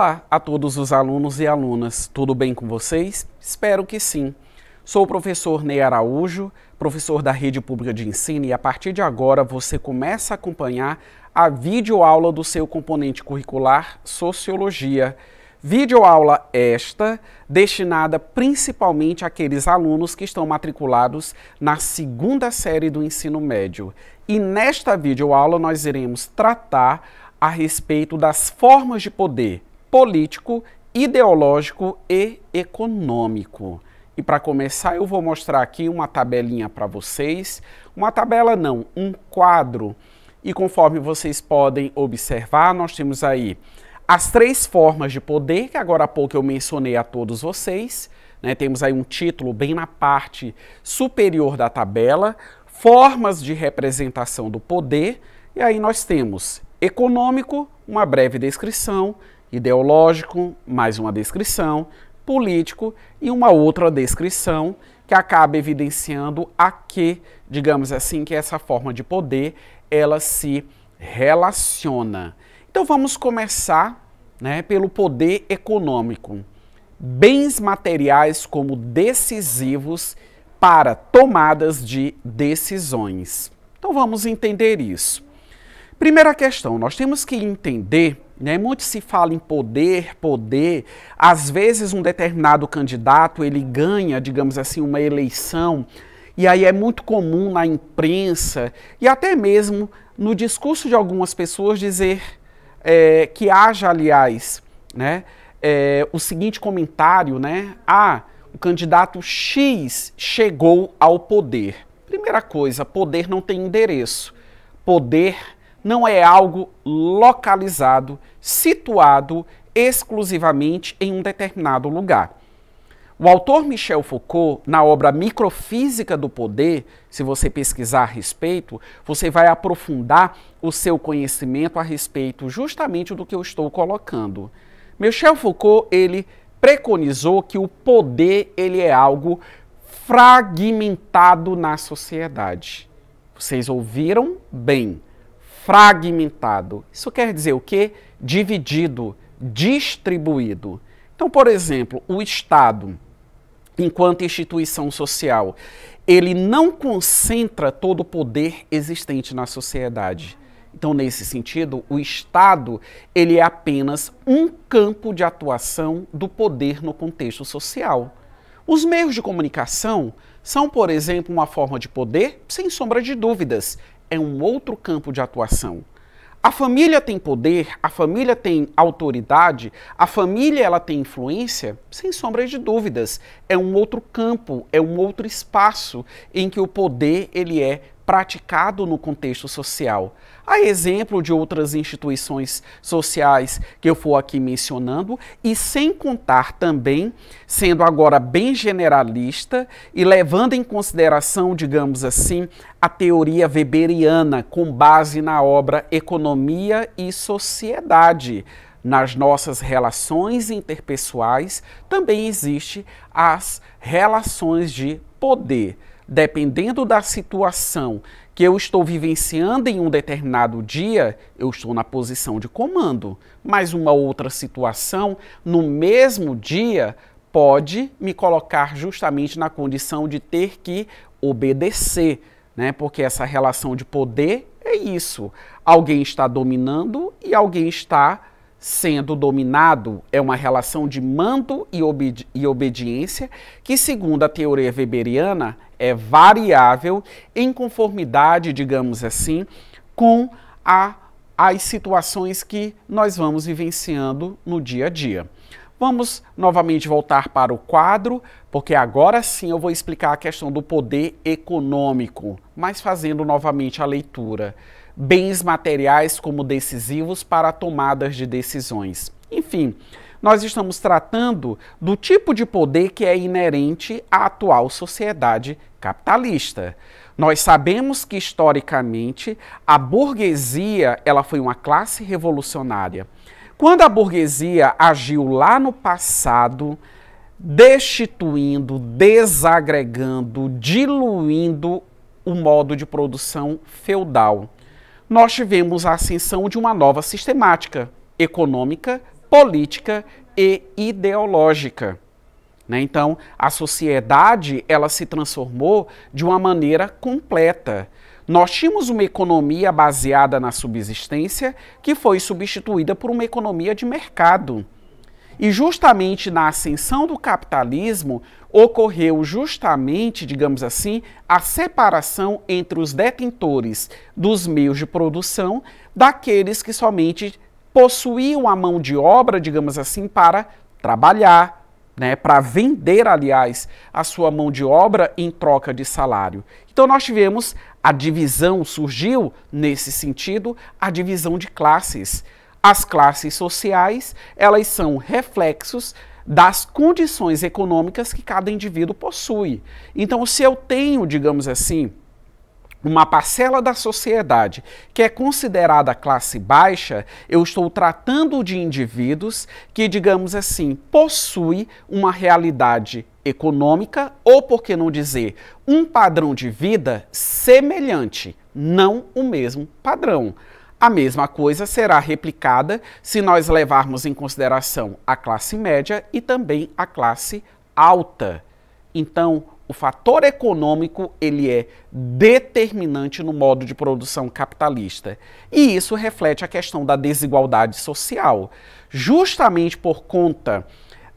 Olá a todos os alunos e alunas, tudo bem com vocês? Espero que sim. Sou o professor Ney Araújo, professor da Rede Pública de Ensino, e a partir de agora você começa a acompanhar a videoaula do seu componente curricular Sociologia. Videoaula esta destinada principalmente àqueles alunos que estão matriculados na segunda série do ensino médio. E nesta videoaula nós iremos tratar a respeito das formas de poder, político, ideológico e econômico. E para começar, eu vou mostrar aqui uma tabelinha para vocês. Uma tabela não, um quadro. E conforme vocês podem observar, nós temos aí as três formas de poder, que agora há pouco eu mencionei a todos vocês. Né? Temos aí um título bem na parte superior da tabela, formas de representação do poder. E aí nós temos econômico, uma breve descrição, ideológico, mais uma descrição, político e uma outra descrição que acaba evidenciando a que, digamos assim, que essa forma de poder ela se relaciona. Então vamos começar, né, pelo poder econômico. Bens materiais como decisivos para tomadas de decisões. Então vamos entender isso. Primeira questão, nós temos que entender né? Muito se fala em poder, poder. Às vezes um determinado candidato ele ganha, digamos assim, uma eleição e aí é muito comum na imprensa e até mesmo no discurso de algumas pessoas dizer é, que haja, aliás, né, é, o seguinte comentário, né? Ah, o candidato X chegou ao poder. Primeira coisa, poder não tem endereço. Poder não é algo localizado, situado exclusivamente em um determinado lugar. O autor Michel Foucault, na obra Microfísica do Poder, se você pesquisar a respeito, você vai aprofundar o seu conhecimento a respeito justamente do que eu estou colocando. Michel Foucault, ele preconizou que o poder ele é algo fragmentado na sociedade. Vocês ouviram bem fragmentado. Isso quer dizer o quê? Dividido, distribuído. Então, por exemplo, o Estado, enquanto instituição social, ele não concentra todo o poder existente na sociedade. Então, nesse sentido, o Estado ele é apenas um campo de atuação do poder no contexto social. Os meios de comunicação são, por exemplo, uma forma de poder, sem sombra de dúvidas, é um outro campo de atuação. A família tem poder, a família tem autoridade, a família ela tem influência, sem sombra de dúvidas. É um outro campo, é um outro espaço em que o poder ele é praticado no contexto social. A exemplo de outras instituições sociais que eu for aqui mencionando, e sem contar também, sendo agora bem generalista e levando em consideração, digamos assim, a teoria weberiana com base na obra Economia e Sociedade nas nossas relações interpessoais também existe as relações de poder dependendo da situação que eu estou vivenciando em um determinado dia, eu estou na posição de comando, mas uma outra situação no mesmo dia pode me colocar justamente na condição de ter que obedecer, né? Porque essa relação de poder é isso. Alguém está dominando e alguém está sendo dominado é uma relação de mando e, obedi e, obediência que, segundo a teoria weberiana, é variável em conformidade, digamos assim, com a, as situações que nós vamos vivenciando no dia a dia. Vamos novamente voltar para o quadro, porque agora sim eu vou explicar a questão do poder econômico, mas fazendo novamente a leitura bens materiais como decisivos para tomadas de decisões. Enfim, nós estamos tratando do tipo de poder que é inerente à atual sociedade capitalista. Nós sabemos que historicamente a burguesia, ela foi uma classe revolucionária. Quando a burguesia agiu lá no passado, destituindo, desagregando, diluindo o modo de produção feudal nós tivemos a ascensão de uma nova sistemática econômica, política e ideológica. Né? Então, a sociedade ela se transformou de uma maneira completa. Nós tínhamos uma economia baseada na subsistência que foi substituída por uma economia de mercado. E justamente na ascensão do capitalismo ocorreu justamente, digamos assim, a separação entre os detentores dos meios de produção daqueles que somente possuíam a mão de obra, digamos assim, para trabalhar, né, para vender, aliás, a sua mão de obra em troca de salário. Então nós tivemos a divisão surgiu nesse sentido, a divisão de classes as classes sociais, elas são reflexos das condições econômicas que cada indivíduo possui. Então, se eu tenho, digamos assim, uma parcela da sociedade que é considerada classe baixa, eu estou tratando de indivíduos que, digamos assim, possui uma realidade econômica ou, por que não dizer, um padrão de vida semelhante, não o mesmo padrão. A mesma coisa será replicada se nós levarmos em consideração a classe média e também a classe alta. Então, o fator econômico ele é determinante no modo de produção capitalista. E isso reflete a questão da desigualdade social. Justamente por conta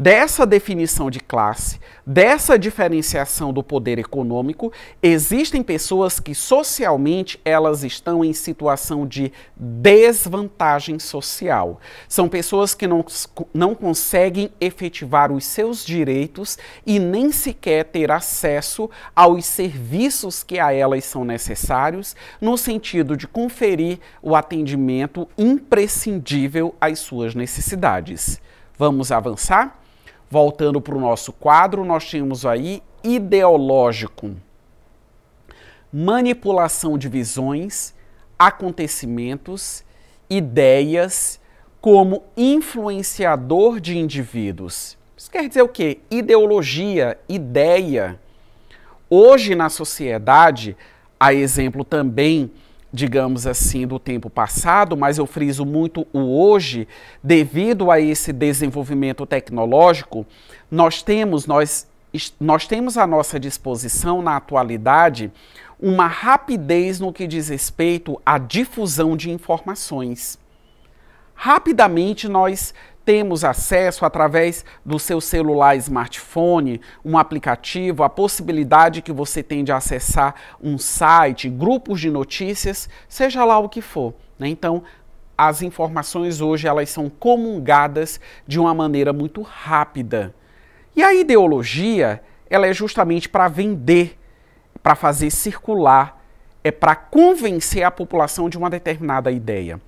dessa definição de classe, dessa diferenciação do poder econômico, existem pessoas que socialmente elas estão em situação de desvantagem social. São pessoas que não, não conseguem efetivar os seus direitos e nem sequer ter acesso aos serviços que a elas são necessários, no sentido de conferir o atendimento imprescindível às suas necessidades. Vamos avançar? Voltando para o nosso quadro, nós temos aí ideológico, manipulação de visões, acontecimentos, ideias como influenciador de indivíduos. Isso quer dizer o quê? Ideologia, ideia. Hoje na sociedade, a exemplo também digamos assim, do tempo passado, mas eu friso muito o hoje, devido a esse desenvolvimento tecnológico, nós temos, nós, nós temos à nossa disposição, na atualidade, uma rapidez no que diz respeito à difusão de informações. Rapidamente nós temos acesso através do seu celular smartphone, um aplicativo, a possibilidade que você tem de acessar um site, grupos de notícias, seja lá o que for. Né? Então, as informações hoje elas são comungadas de uma maneira muito rápida. E a ideologia, ela é justamente para vender, para fazer circular, é para convencer a população de uma determinada ideia.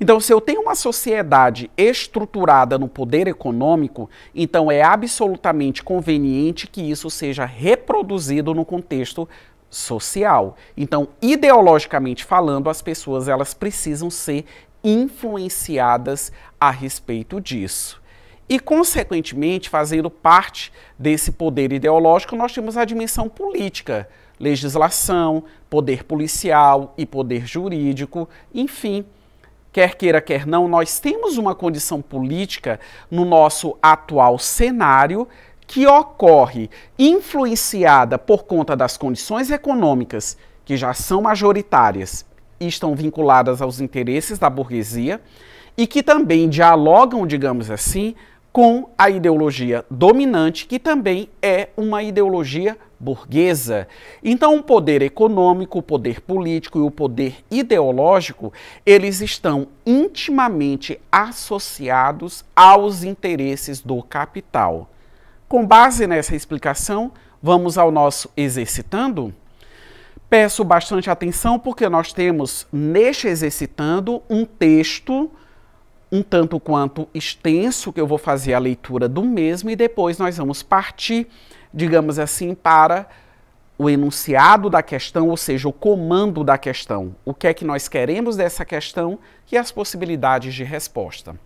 Então, se eu tenho uma sociedade estruturada no poder econômico, então é absolutamente conveniente que isso seja reproduzido no contexto social. Então, ideologicamente falando, as pessoas elas precisam ser influenciadas a respeito disso. E, consequentemente, fazendo parte desse poder ideológico, nós temos a dimensão política, legislação, poder policial e poder jurídico, enfim Quer queira, quer não, nós temos uma condição política no nosso atual cenário que ocorre influenciada por conta das condições econômicas que já são majoritárias e estão vinculadas aos interesses da burguesia e que também dialogam, digamos assim, com a ideologia dominante, que também é uma ideologia burguesa. Então, o poder econômico, o poder político e o poder ideológico, eles estão intimamente associados aos interesses do capital. Com base nessa explicação, vamos ao nosso exercitando. Peço bastante atenção porque nós temos neste exercitando um texto um tanto quanto extenso, que eu vou fazer a leitura do mesmo e depois nós vamos partir, digamos assim, para o enunciado da questão, ou seja, o comando da questão. O que é que nós queremos dessa questão e as possibilidades de resposta.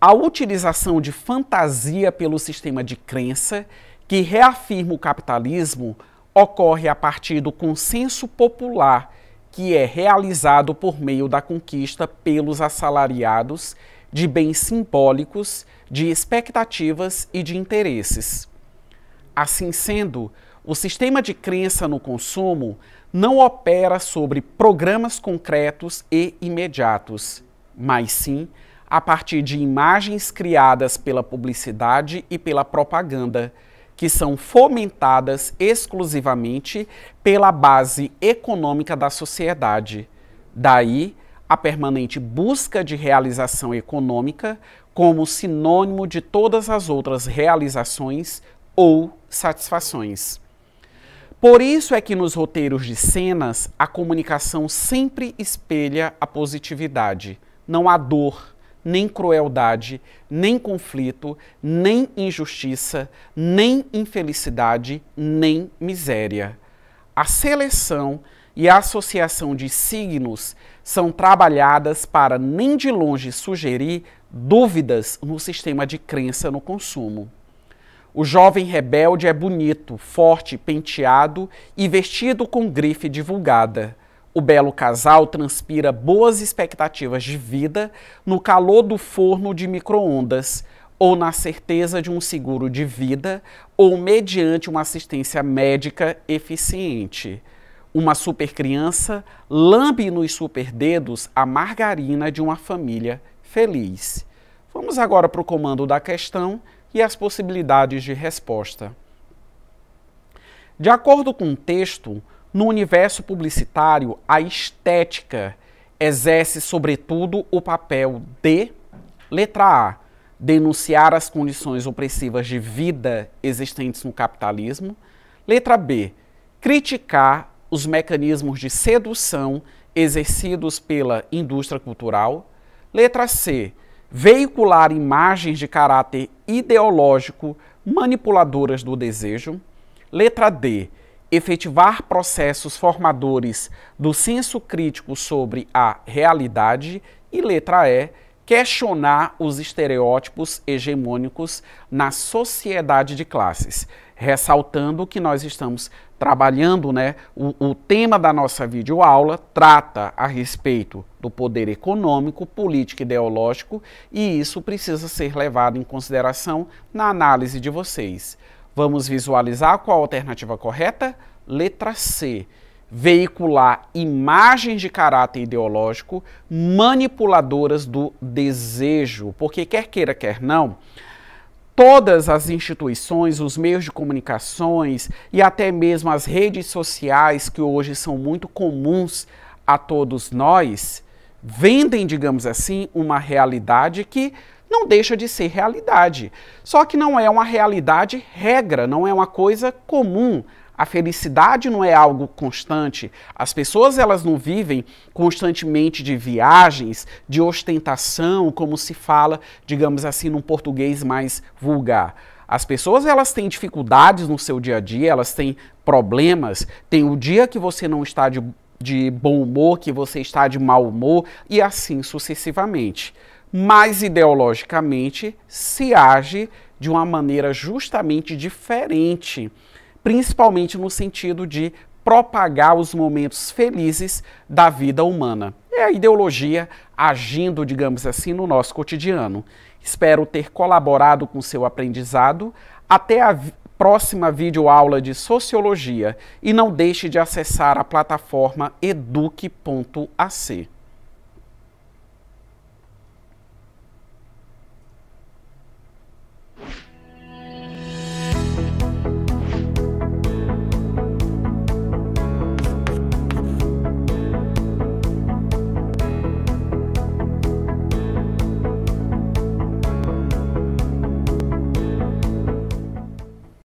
A utilização de fantasia pelo sistema de crença que reafirma o capitalismo ocorre a partir do consenso popular que é realizado por meio da conquista pelos assalariados de bens simbólicos, de expectativas e de interesses. Assim sendo, o sistema de crença no consumo não opera sobre programas concretos e imediatos, mas sim a partir de imagens criadas pela publicidade e pela propaganda que são fomentadas exclusivamente pela base econômica da sociedade. Daí a permanente busca de realização econômica como sinônimo de todas as outras realizações ou satisfações. Por isso é que nos roteiros de cenas a comunicação sempre espelha a positividade. Não há dor, nem crueldade, nem conflito, nem injustiça, nem infelicidade, nem miséria. A seleção e a associação de signos são trabalhadas para nem de longe sugerir dúvidas no sistema de crença no consumo. O jovem rebelde é bonito, forte, penteado e vestido com grife divulgada. O belo casal transpira boas expectativas de vida no calor do forno de microondas ou na certeza de um seguro de vida ou mediante uma assistência médica eficiente. Uma supercriança lambe nos superdedos a margarina de uma família feliz. Vamos agora para o comando da questão e as possibilidades de resposta. De acordo com o texto, no universo publicitário, a estética exerce, sobretudo, o papel de letra A, denunciar as condições opressivas de vida existentes no capitalismo. Letra B, criticar os mecanismos de sedução exercidos pela indústria cultural. Letra C, veicular imagens de caráter ideológico manipuladoras do desejo. Letra D, efetivar processos formadores do senso crítico sobre a realidade e letra E, questionar os estereótipos hegemônicos na sociedade de classes, ressaltando que nós estamos trabalhando, né, o, o tema da nossa videoaula trata a respeito do poder econômico, político e ideológico, e isso precisa ser levado em consideração na análise de vocês. Vamos visualizar qual a alternativa correta? Letra C. Veicular imagens de caráter ideológico manipuladoras do desejo. Porque, quer queira, quer não, todas as instituições, os meios de comunicações e até mesmo as redes sociais, que hoje são muito comuns a todos nós, vendem, digamos assim, uma realidade que não deixa de ser realidade. Só que não é uma realidade regra, não é uma coisa comum. A felicidade não é algo constante. As pessoas elas não vivem constantemente de viagens, de ostentação, como se fala, digamos assim, num português mais vulgar. As pessoas elas têm dificuldades no seu dia a dia, elas têm problemas. Tem o dia que você não está de, de bom humor, que você está de mau humor e assim sucessivamente mas ideologicamente se age de uma maneira justamente diferente, principalmente no sentido de propagar os momentos felizes da vida humana. É a ideologia agindo, digamos assim, no nosso cotidiano. Espero ter colaborado com seu aprendizado. Até a próxima videoaula de sociologia e não deixe de acessar a plataforma eduque.ac.